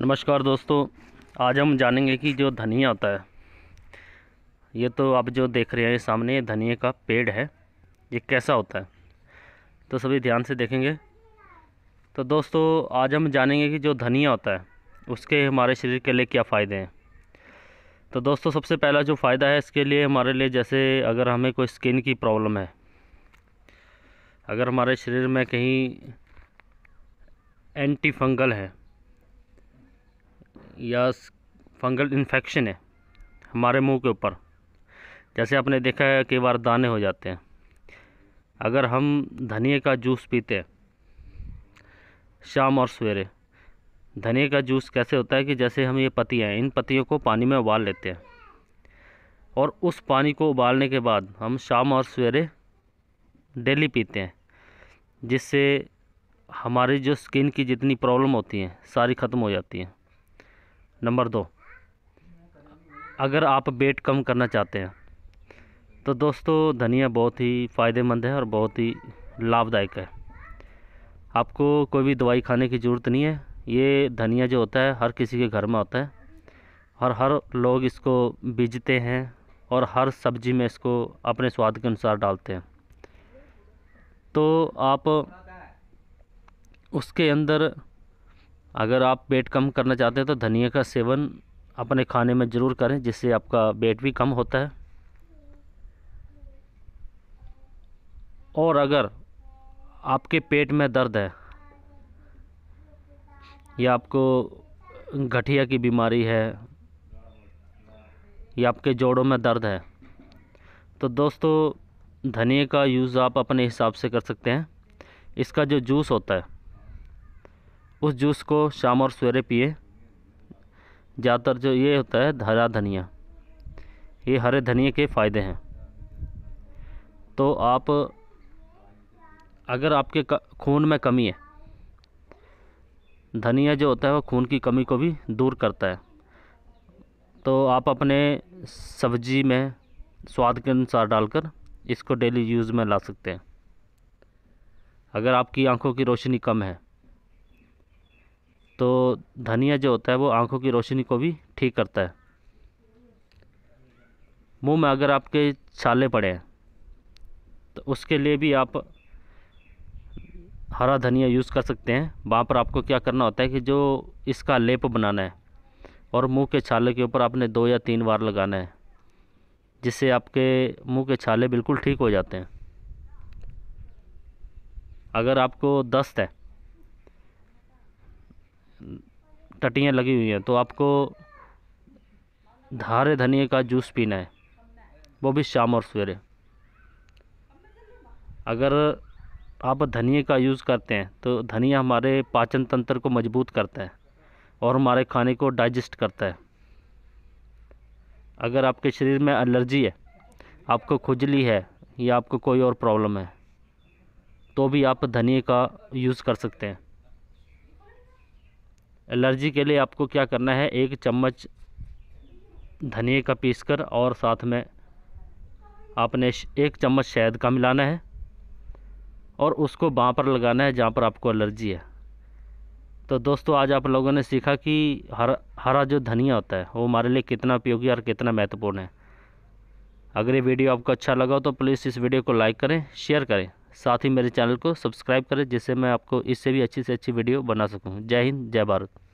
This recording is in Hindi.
नमस्कार दोस्तों आज हम जानेंगे कि जो धनिया होता है ये तो आप जो देख रहे हैं सामने ये धनिया का पेड़ है ये कैसा होता है तो सभी ध्यान से देखेंगे तो दोस्तों आज हम जानेंगे कि जो धनिया होता है उसके हमारे शरीर के लिए क्या फ़ायदे हैं तो दोस्तों सबसे पहला जो फ़ायदा है इसके लिए हमारे लिए जैसे अगर हमें कोई स्किन की प्रॉब्लम है अगर हमारे शरीर में कहीं एंटी फंगल है या फंगल इन्फेक्शन है हमारे मुंह के ऊपर जैसे आपने देखा है कई बार दाने हो जाते हैं अगर हम धनिए का जूस पीते हैं शाम और सवेरे धनिए का जूस कैसे होता है कि जैसे हम ये हैं इन पतियों को पानी में उबाल लेते हैं और उस पानी को उबालने के बाद हम शाम और सवेरे डेली पीते हैं जिससे हमारी जो स्किन की जितनी प्रॉब्लम होती हैं सारी ख़त्म हो जाती हैं नंबर दो अगर आप वेट कम करना चाहते हैं तो दोस्तों धनिया बहुत ही फ़ायदेमंद है और बहुत ही लाभदायक है आपको कोई भी दवाई खाने की ज़रूरत नहीं है ये धनिया जो होता है हर किसी के घर में होता है और हर लोग इसको बीजते हैं और हर सब्ज़ी में इसको अपने स्वाद के अनुसार डालते हैं तो आप उसके अंदर अगर आप वेट कम करना चाहते हैं तो धनिया का सेवन अपने खाने में ज़रूर करें जिससे आपका वेट भी कम होता है और अगर आपके पेट में दर्द है या आपको गठिया की बीमारी है या आपके जोड़ों में दर्द है तो दोस्तों धनिया का यूज़ आप अपने हिसाब से कर सकते हैं इसका जो जूस होता है उस जूस को शाम और सवेरे पिए ज़्यादातर जो ये होता है हरा धनिया ये हरे धनिए के फ़ायदे हैं तो आप अगर आपके खून में कमी है धनिया जो होता है वो खून की कमी को भी दूर करता है तो आप अपने सब्जी में स्वाद के अनुसार डालकर इसको डेली यूज़ में ला सकते हैं अगर आपकी आंखों की रोशनी कम है तो धनिया जो होता है वो आँखों की रोशनी को भी ठीक करता है मुंह में अगर आपके छाले पड़े हैं तो उसके लिए भी आप हरा धनिया यूज़ कर सकते हैं वहाँ पर आपको क्या करना होता है कि जो इसका लेप बनाना है और मुंह के छाले के ऊपर आपने दो या तीन बार लगाना है जिससे आपके मुंह के छाले बिल्कुल ठीक हो जाते हैं अगर आपको दस्त है टटियाँ लगी हुई हैं तो आपको धारे धनिए का जूस पीना है वो भी शाम और सवेरे अगर आप धनिए का यूज़ करते हैं तो धनिया हमारे पाचन तंत्र को मजबूत करता है और हमारे खाने को डाइजेस्ट करता है अगर आपके शरीर में एलर्जी है आपको खुजली है या आपको कोई और प्रॉब्लम है तो भी आप धनिए का यूज़ कर सकते हैं एलर्जी के लिए आपको क्या करना है एक चम्मच धनिए का पीसकर और साथ में आपने एक चम्मच शहद का मिलाना है और उसको बाँ पर लगाना है जहाँ पर आपको एलर्जी है तो दोस्तों आज आप लोगों ने सीखा कि हरा हरा जो धनिया होता है वो हमारे लिए कितना उपयोगी और कितना महत्वपूर्ण है अगर ये वीडियो आपको अच्छा लगा हो तो प्लीज़ इस वीडियो को लाइक करें शेयर करें साथ ही मेरे चैनल को सब्सक्राइब करें जिससे मैं आपको इससे भी अच्छी से अच्छी वीडियो बना सकूँ जय हिंद जय भारत